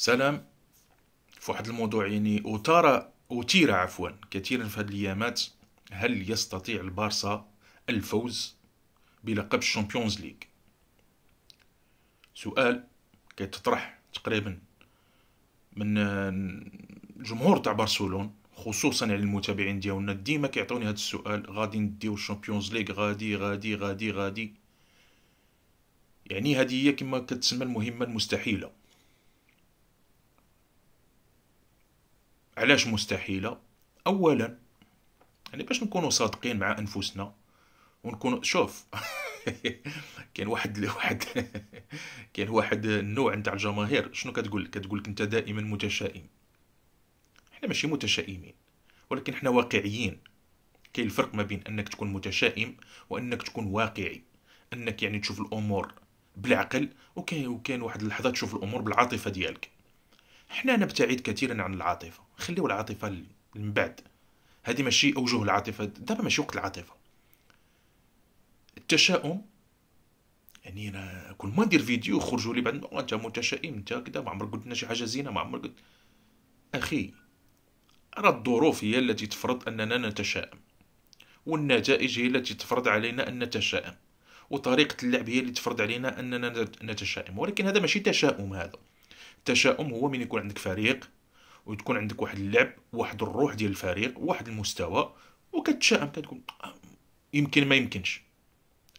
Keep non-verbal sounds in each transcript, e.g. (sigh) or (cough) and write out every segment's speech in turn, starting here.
سلام في واحد الموضوع يعني وترى وتيرة عفوا كثيرا في هذه الايامات هل يستطيع البارسا الفوز بلقب الشامبيونز ليغ سؤال كيتطرح تقريبا من الجمهور تاع برشلون خصوصا على يعني المتابعين ديالنا ديما كيعطوني هذا السؤال غادي نديو الشامبيونز ليغ غادي غادي غادي غادي يعني هذه هي كما كتسمى المهمه المستحيله علاش مستحيله اولا يعني باش نكونوا صادقين مع انفسنا ونكون شوف (laughs) كاين واحد واحد (laughs) كاين واحد النوع نتاع الجماهير شنو كتقول كتقول انت دائما متشائم احنا ماشي متشائمين ولكن احنا واقعيين كاين الفرق ما بين انك تكون متشائم وانك تكون واقعي انك يعني تشوف الامور بالعقل وكاين وكاين واحد اللحظه تشوف الامور بالعاطفه ديالك حنا نبتعد كثيرا عن العاطفه خليو العاطفه من بعد هذه ماشي اوجه العاطفه دابا ماشي وقت العاطفه التشاؤم يعني انا كل ما ندير فيديو يخرجوا لي بعد انت متشائم انت كذا ما عمرك قلت لنا شي حاجه زينه ما عمرك قلت اخي راه الظروف هي التي تفرض اننا نتشائم والنتائج هي التي تفرض علينا ان نتشائم وطريقه اللعب هي اللي تفرض علينا اننا نتشائم ولكن هذا ماشي تشاؤم هذا التشاؤم هو من يكون عندك فريق وتكون عندك واحد اللعب واحد الروح ديال الفريق واحد المستوى وكتشائم كتقول يمكن ما يمكنش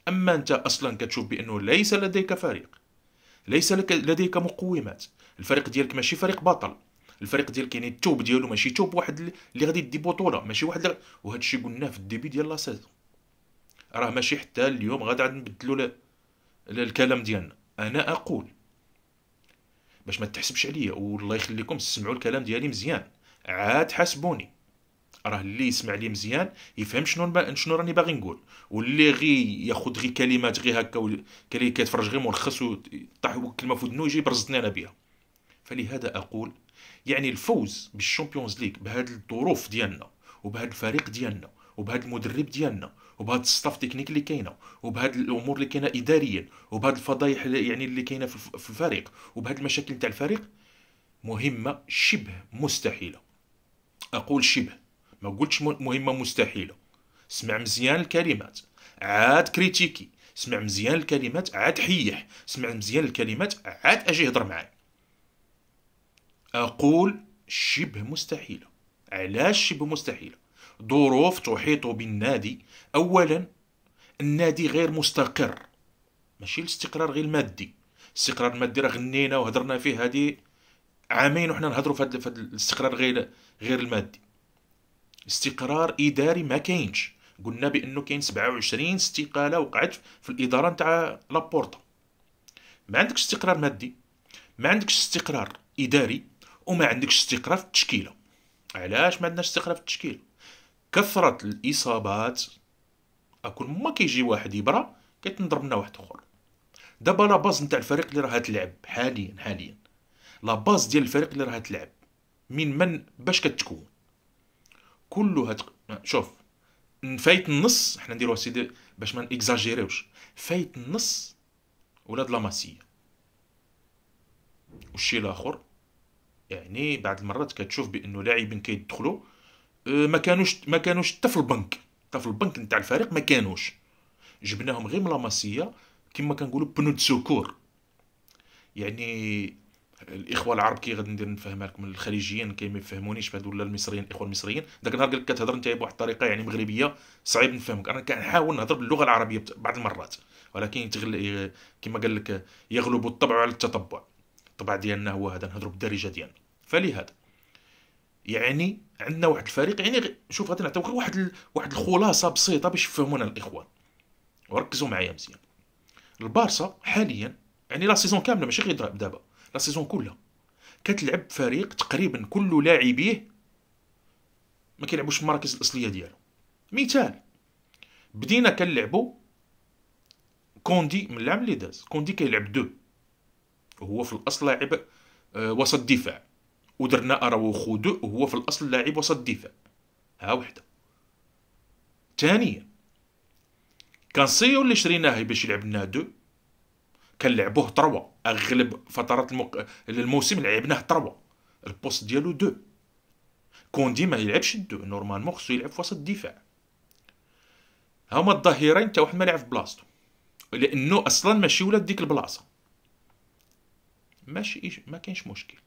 اما انت اصلا كتشوف بانه ليس لديك فريق ليس لك لديك مقومات الفريق ديالك ماشي فريق بطل الفريق ديالك يعني التوب ديالو ماشي توب واحد اللي غادي يدي بطوله ماشي واحد اللي... وهذا الشيء قلناه في الديبي ديال لا سيزون راه ماشي حتى اليوم غادي نبدلوا الكلام ديالنا انا اقول باش ما تحسبش عليا والله يخليكم تسمعوا الكلام ديالي مزيان عاد حاسبوني راه اللي يسمع لي مزيان يفهم شنو با... شنو راني باغي نقول واللي غي ياخذ غي كلمات غي هكا و... كلي كيتفرج غير ملخص وطاح كلمه في ودنو يجي برزتني انا بها فلهذا اقول يعني الفوز بالشامبيونز ليغ بهذه الظروف ديالنا وبهذا الفريق ديالنا وبهذا المدرب ديالنا وبهذا الستاف تكنيك اللي كاينه وبهاد الامور اللي كاينه اداريا وبهاد الفضايح يعني اللي كاينه في الفريق وبهاد المشاكل تاع الفريق مهمه شبه مستحيله اقول شبه ما قلتش مهمه مستحيله سمع مزيان الكلمات عاد كريتيكي سمع مزيان الكلمات عاد حيح سمع مزيان الكلمات عاد اجي هضر معاي اقول شبه مستحيله علاش شبه مستحيله ظروف تحيط بالنادي اولا النادي غير مستقر ماشي الاستقرار غير المادي الاستقرار المادي راه غنينا وهضرنا فيه هذه عامين وحنا نهضروا في هذا الاستقرار غير غير المادي استقرار اداري ما كاينش قلنا بانه كاين 27 استقاله وقعت في الاداره نتاع لابورتا ما عندكش استقرار مادي ما عندكش استقرار اداري وما عندكش استقرار في التشكيله علاش ما عندناش استقرار في التشكيله كثرة الاصابات اكون ما كيجي واحد يبرا كيتنضرب لنا واحد اخر دابا لا باز نتاع الفريق اللي راه تلعب حاليا حاليا لا باز ديال الفريق اللي راه تلعب من من باش كتكون كلها هتق... شوف فايت النص حنا نديروها سيدي باش ما نكزاجيريوش فايت النص ولاد لا ماسيه والشيء الاخر يعني بعض المرات كتشوف بانه لاعبين كيدخلوا آه، ما كانوش ما كانوش حتى في البنك حتى في البنك نتاع الفريق ما كانوش جبناهم غير من لاماسيا كما كنقولوا بنود سكور يعني الاخوه العرب كي غادي ندير نفهمها لكم الخليجيين كي ما يفهمونيش فهاد ولا المصريين الاخوه المصريين داك النهار قالك كتهضر انت بواحد الطريقه يعني مغربيه صعيب نفهمك انا كنحاول نهضر باللغه العربيه بعض المرات ولكن يتغل آه، كما قال لك يغلب الطبع على التطبع الطبع ديالنا هو هذا نهضروا بالدارجه ديالنا فلهذا يعني عندنا واحد الفريق يعني شوف غادي نعطيوك واحد واحد الخلاصه بسيطه باش يفهمونا الاخوان وركزوا معايا مزيان البارسا حاليا يعني لا سيزون كامله ماشي غير دابا لا سيزون كلها كتلعب فريق تقريبا كل لاعبيه ما كيلعبوش في المراكز الاصليه ديالو مثال بدينا كنلعبوا كوندي من العام اللي داز كوندي كيلعب دو هو في الاصل لاعب آه، وسط دفاع ودرنا اراوخو دو هو في الاصل لاعب وسط دفاع ها وحده ثانيا كانسيو اللي شريناه باش يلعب لنا دو كان لعبوه تروا اغلب فترات المق... الموسم لعبناه تروا البوست ديالو دو كوندي ما يلعبش دو نورمالمون خصو يلعب في وسط الدفاع هما الظهيرين حتى واحد ما لعب في بلاصتو لانه اصلا ماشي ولاد ديك البلاصه ماشي ما كاينش مشكل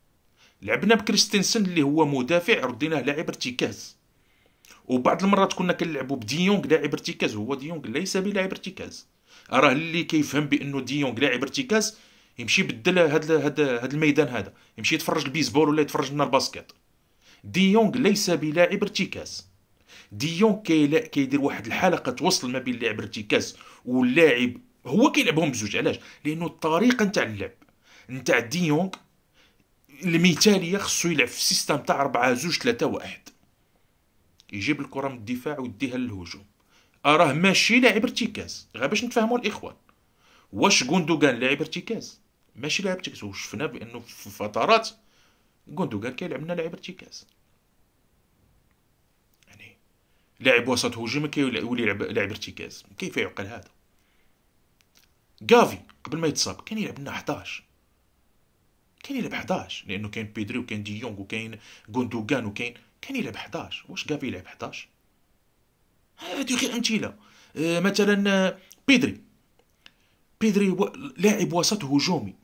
لعبنا بكريستنسن اللي هو مدافع رديناه لاعب ارتكاز وبعض المرات كنا كنلعبوا بديونغ لاعب ارتكاز هو ديونغ ليس بلاعب ارتكاز راه اللي كيفهم بانه ديونغ لاعب ارتكاز يمشي يبدل هاد هاد هاد الميدان هذا يمشي يتفرج البيسبول ولا يتفرج لنا الباسكيت ديونغ ليس بلاعب ارتكاز ديونغ كي كيدير واحد الحلقه توصل ما بين لاعب ارتكاز واللاعب هو كيلعبهم بزوج علاش لانه الطريقه نتاع اللعب نتاع ديونغ المثاليه خصو يلعب في سيستم تاع 4 2 3 1 يجيب الكره من الدفاع ويديها للهجوم اراه ماشي لاعب ارتكاز غير باش نتفاهموا الاخوان واش غوندوغان لاعب ارتكاز ماشي لاعب ارتكاز وشفنا بانه في فترات غوندوغان كيلعب لنا لاعب ارتكاز يعني لاعب وسط هجومي كيولي يلعب لاعب ارتكاز كيف يعقل هذا غافي قبل ما يتصاب كان يلعب لنا 11 كان يلعب 11 لانه كاين بيدري وكان دي يونغ وكان غوندوغان وكان كان يلعب 11 واش كافي يلعب 11 هذه غير امثله مثلا آه، بيدري بيدري و... لاعب وسط هجومي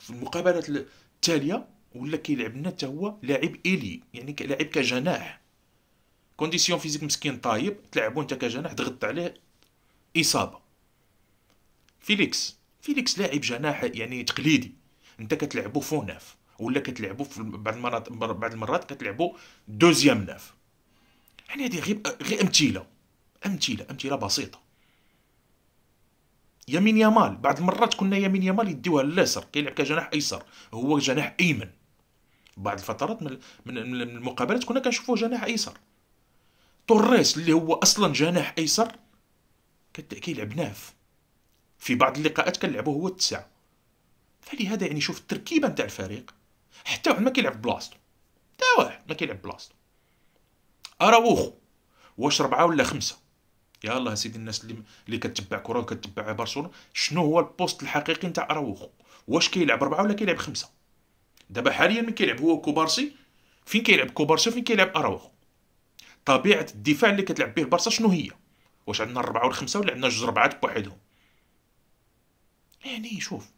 في المقابلات التاليه ولا كيلعب لنا حتى هو لاعب الي يعني لاعب كجناح كونديسيون فيزيك مسكين طايب تلعبو انت كجناح ضغطت عليه اصابه فيليكس فيليكس لاعب جناح يعني تقليدي انت كتلعبوا فوق ناف ولا كتلعبوا في بعض المرات بعض المرات كتلعبوا دوزيام ناف يعني هذه غير غير امثله امثله امثله بسيطه يمين يامال بعض المرات كنا يمين يامال يديوها لليسر كيلعب كجناح ايسر هو جناح ايمن بعض الفترات من من المقابلات كنا كنشوفوه جناح ايسر توريس اللي هو اصلا جناح ايسر كيلعب ناف في بعض اللقاءات كنلعبوه هو التسعه فلهذا يعني شوف التركيبه نتاع الفريق حتى واحد ما كيلعب بلاصتو حتى واحد ما كيلعب بلاصتو اراوخو واش ربعه ولا خمسه يا الله سيدي الناس اللي اللي كتبع كره وكتبع برشلونه شنو هو البوست الحقيقي نتاع اراوخو واش كيلعب ربعه ولا كيلعب خمسه دابا حاليا من كيلعب هو كوبارسي فين كيلعب كوبارسي وفين كيلعب اراوخو طبيعه الدفاع اللي كتلعب به البارسا شنو هي واش عندنا الربعه والخمسه ولا عندنا جوج ربعات بوحدهم يعني شوف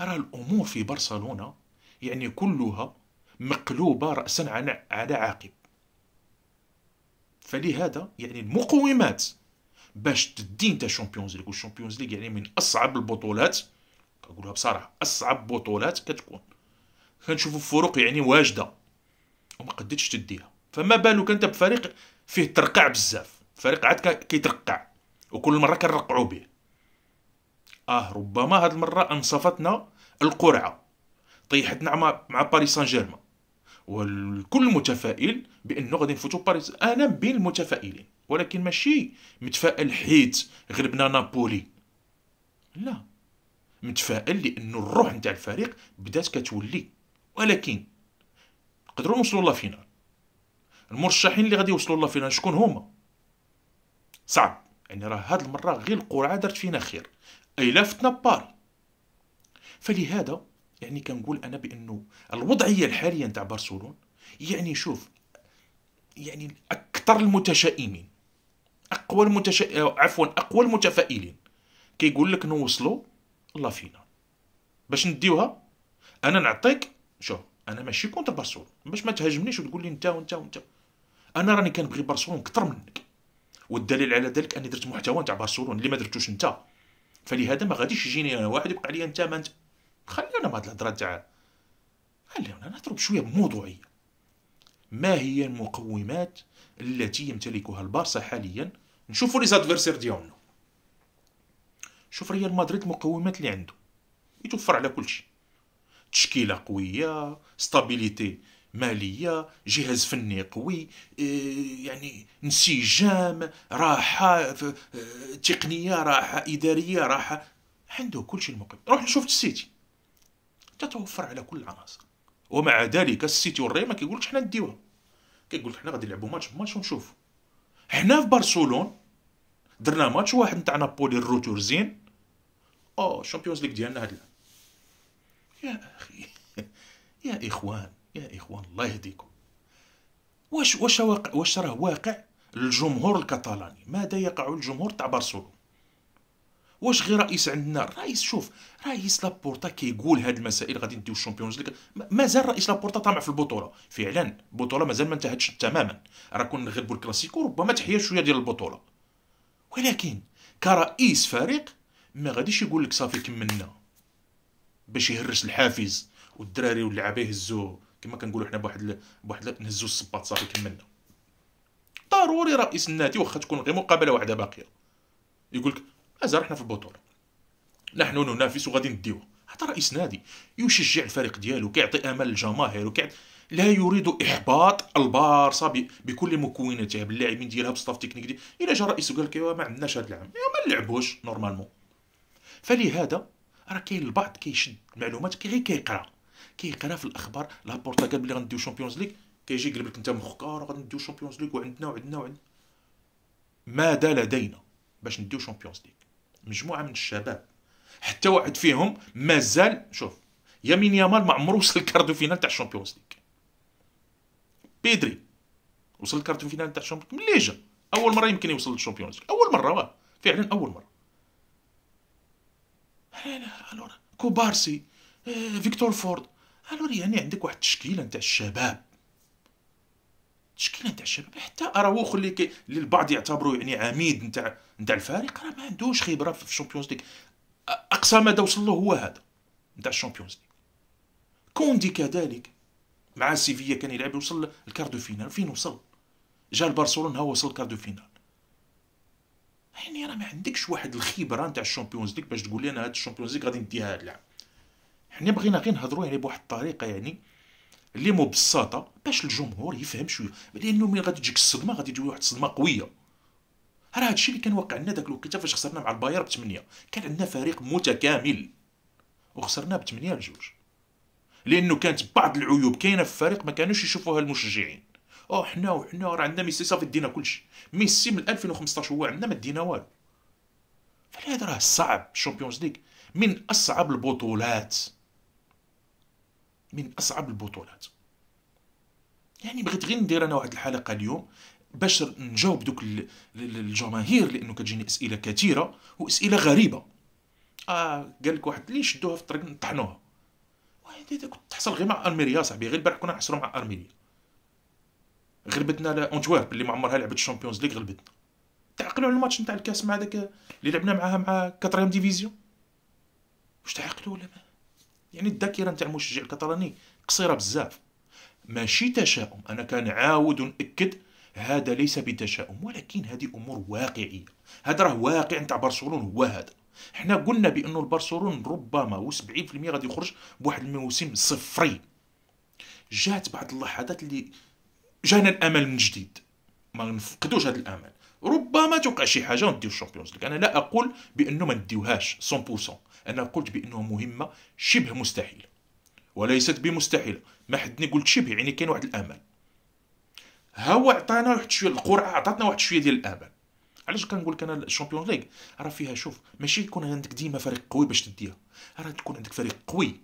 أرى الأمور في برشلونة يعني كلها مقلوبة رأسا على عاقب فلهذا يعني المقومات باش تدي انت شامبيونز ليغ والشامبيونز ليغ يعني من اصعب البطولات كنقولها بصراحه اصعب بطولات كتكون كنشوفوا فروق يعني واجده وما قدرتش تديها فما بالك انت بفريق فيه ترقع بزاف فريق عاد كيترقع وكل مره كنرقعوا به اه ربما هاد المره انصفتنا القرعه طيحتنا مع مع باريس سان جيرمان والكل متفائل بانه غادي نفوتوا باريس انا بين المتفائلين ولكن ماشي متفائل حيت غلبنا نابولي لا متفائل لانه الروح نتاع الفريق بدات كتولي ولكن قدروا نوصلوا لا فينال المرشحين اللي غادي يوصلوا لا فينال شكون هما صعب يعني راه هاد المره غير القرعه درت فينا خير أي لافتنا بباري فلهذا يعني كنقول أنا بأنه الوضعية الحالية نتاع برشلون يعني شوف يعني أكثر المتشائمين أقوى المتشا... عفوا أقوى المتفائلين كيقول لك نوصلوا لا فينا باش نديوها أنا نعطيك شوف أنا ماشي كونتر برشلونة باش ما تهاجمنيش وتقول لي أنت وأنت وأنت أنا راني كنبغي برشلونة أكثر منك والدليل على ذلك اني درت محتوى نتاع برشلونه اللي ما درتوش انت فلهذا ما غاديش يجيني انا واحد يبقى عليا انت ما انت خلينا مع هاد الهضره تاع خلينا نهضروا بشويه بموضوعيه ما هي المقومات التي يمتلكها البارسا حاليا نشوفوا لي زادفيرسير ديالنا شوف ريال مدريد المقومات اللي عنده يتوفر على كل شيء تشكيله قويه ستابيليتي ماليه جهاز فني قوي آه، يعني انسجام راحه آه، تقنيه راحه اداريه راحه عنده كل شيء المقيم روح نشوف السيتي تتوفر على كل العناصر ومع ذلك السيتي والريما ما كيقولكش حنا نديوها كيقول حنا غادي نلعبوا ماتش بماتش ونشوف حنا في برشلون درنا ماتش واحد نتاع نابولي الروتور زين او الشامبيونز ليغ ديالنا هاد يا اخي (laughs) يا اخوان يا إخوان الله يهديكم واش واش واقع واش راه واقع للجمهور الكتالاني ماذا يقع الجمهور تاع برشلونه واش غير رئيس عندنا الرئيس شوف رئيس لابورتا كيقول هاد المسائل غادي نديو الشامبيونز ليغ مازال رئيس لابورتا طامع في البطوله فعلا البطوله مازال ما انتهتش تماما راه كون نغلبوا الكلاسيكو ربما تحيا شويه ديال البطوله ولكن كرئيس فريق ما غاديش يقول لك صافي كملنا باش يهرس الحافز والدراري واللعابه يهزوه كما كنقولوا حنا بواحد بواحد نهزوا الصباط صافي كملنا ضروري رئيس النادي واخا تكون غير مقابله واحده باقيه يقول لك مازال حنا في البطوله نحن ننافس وغادي نديو هذا رئيس نادي يشجع الفريق ديالو كيعطي امل للجماهير وكيعطي لا يريد احباط البارسا بكل مكوناتها باللاعبين ديالها بالصف التكنيك ديال الا جا رئيس وقال لك ما عندناش هذا العام ما نلعبوش نورمالمون فلهذا راه كاين البعض كيشد المعلومات كي غير كيقرا كيقرا في الاخبار لا قال بلي غنديو شامبيونز ليغ كيجي يقلب لك انت مخك راه غنديو شامبيونز ليغ وعندنا وعندنا وعندنا ماذا لدينا باش نديو شامبيونز ليغ مجموعه من الشباب حتى واحد فيهم مازال شوف يمين يامال ما عمرو وصل الكاردو فينال تاع الشامبيونز ليغ بيدري وصل الكاردو فينال تاع الشامبيونز ليغ ملي جا اول مره يمكن يوصل للشامبيونز اول مره واه فعلا اول مره الور كوبارسي آه، فيكتور فورد لي يعني عندك واحد التشكيله نتاع الشباب تشكيله نتاع الشباب حتى اراوخ اللي كي اللي البعض يعتبره يعني عميد نتاع نتاع الفريق راه ما عندوش خبره في الشامبيونز ليغ اقصى مدى وصل له هو هذا نتاع الشامبيونز ليغ كوندي كذلك مع سيفيا إيه كان يلعب يوصل الكاردو فينال فين وصل جا لبرشلونه هو وصل الكاردو فينال يعني راه ما عندكش واحد الخبره نتاع الشامبيونز ليغ باش تقول لي انا هاد الشامبيونز ليغ غادي نديها هاد العام حنا بغينا غير نهضروا يعني بواحد الطريقه يعني اللي مبسطه باش الجمهور يفهم شويه لانه ملي غادي تجيك الصدمه غادي تجي واحد الصدمه قويه راه هادشي اللي كان واقع لنا داك الوقيته فاش خسرنا مع الباير بثمانيه كان عندنا فريق متكامل وخسرنا بثمانيه لجوج لانه كانت بعض العيوب كاينه في الفريق ما كانوش يشوفوها المشجعين او حنا وحنا راه عندنا ميسي صافي دينا كلشي ميسي من 2015 هو عندنا ما دينا والو فلهذا راه صعب الشامبيونز ليغ من اصعب البطولات من اصعب البطولات يعني بغيت غير ندير انا واحد الحلقه اليوم باش نجاوب دوك الجماهير لانه كتجيني اسئله كثيره واسئله غريبه اه قال لك واحد ليش شدوها في الطريق نطحنوها وهذه كنت تحصل غير مع ارميريا صاحبي غير البارح كنا نحصلوا مع ارميريا غلبتنا اونتوارب اللي ما عمرها لعبت الشامبيونز ليغ غلبتنا تعقلوا على الماتش نتاع الكاس مع هذاك اللي لعبنا معاها مع كاتريام ديفيزيون واش تعقلوا ولا ما يعني الذاكره نتاع المشجع الكتالوني قصيره بزاف ماشي تشاؤم انا كنعاود وناكد هذا ليس بتشاؤم ولكن هذه امور واقعيه هذا راه واقع نتاع برشلونه هو هذا حنا قلنا بانه البرشلون ربما و 70% غادي يخرج بواحد الموسم صفري جات بعض اللحظات اللي جانا الامل من جديد ما نفقدوش هذا الامل ربما توقع شي حاجه ونديو الشامبيونز ليغ انا لا اقول بانه ما نديوهاش 100% انا قلت بانه مهمه شبه مستحيله وليست بمستحيله ما حدني قلت شبه يعني كاين واحد الامل ها هو عطانا واحد شويه القرعه عطاتنا واحد شويه ديال الامل علاش كنقول لك انا الشامبيونز ليغ راه فيها شوف ماشي يكون عندك ديما فريق قوي باش تديها راه تكون عندك فريق قوي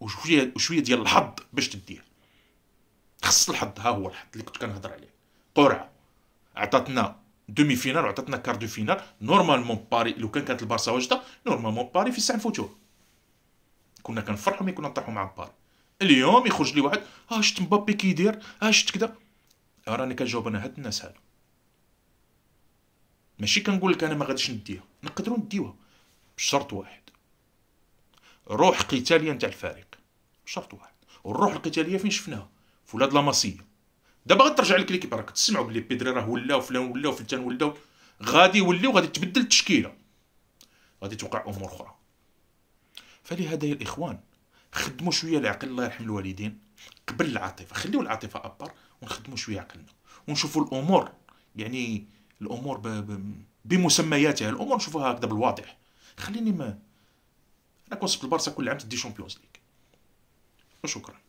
وشويه وشويه ديال الحظ باش تديها خص الحظ ها هو الحظ اللي كنت كنهضر عليه قرعه عطاتنا دومي فينال وعطاتنا كار دو فينال نورمالمون باري لو كان كانت البارسا واجده نورمالمون باري في الساعه نفوتوه كنا كنفرحوا ملي كنا نطيحوا مع باري اليوم يخرج لي واحد ها شفت مبابي كيدير ها شفت كذا راني كنجاوب انا هاد الناس هادو ماشي كنقول لك انا ما غاديش نديها نقدروا نديوها بشرط واحد روح قتاليه نتاع الفريق بشرط واحد والروح القتاليه فين شفناها في ولاد لاماسيه دابا غترجع لك ليكيب راك تسمعوا بلي بيدري راه ولا وفلان ولا وفلتان ولا غادي يولي وغادي تبدل التشكيله غادي توقع امور اخرى فلهذا يا الاخوان خدموا شويه العقل الله يرحم الوالدين قبل العاطفه خليو العاطفه ابار ونخدموا شويه عقلنا ونشوفوا الامور يعني الامور بمسمياتها الامور نشوفوها هكذا بالواضح خليني ما انا كنصب البارسا كل عام تدي شامبيونز ليغ وشكرا